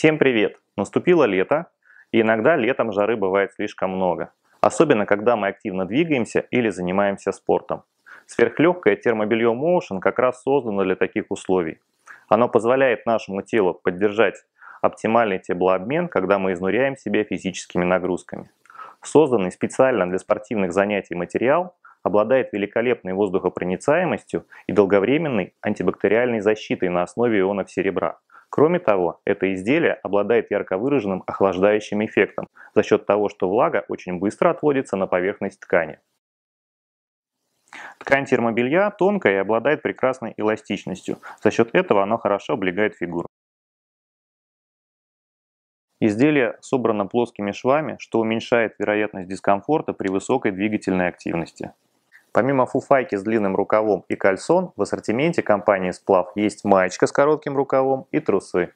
Всем привет! Наступило лето, и иногда летом жары бывает слишком много. Особенно, когда мы активно двигаемся или занимаемся спортом. Сверхлегкое термобелье Motion как раз создано для таких условий. Оно позволяет нашему телу поддержать оптимальный теплообмен, когда мы изнуряем себя физическими нагрузками. Созданный специально для спортивных занятий материал обладает великолепной воздухопроницаемостью и долговременной антибактериальной защитой на основе ионов серебра – Кроме того, это изделие обладает ярко выраженным охлаждающим эффектом за счет того, что влага очень быстро отводится на поверхность ткани. Ткань термобелья тонкая и обладает прекрасной эластичностью. За счет этого оно хорошо облегает фигуру. Изделие собрано плоскими швами, что уменьшает вероятность дискомфорта при высокой двигательной активности. Помимо фуфайки с длинным рукавом и кальсон, в ассортименте компании «Сплав» есть маечка с коротким рукавом и трусы.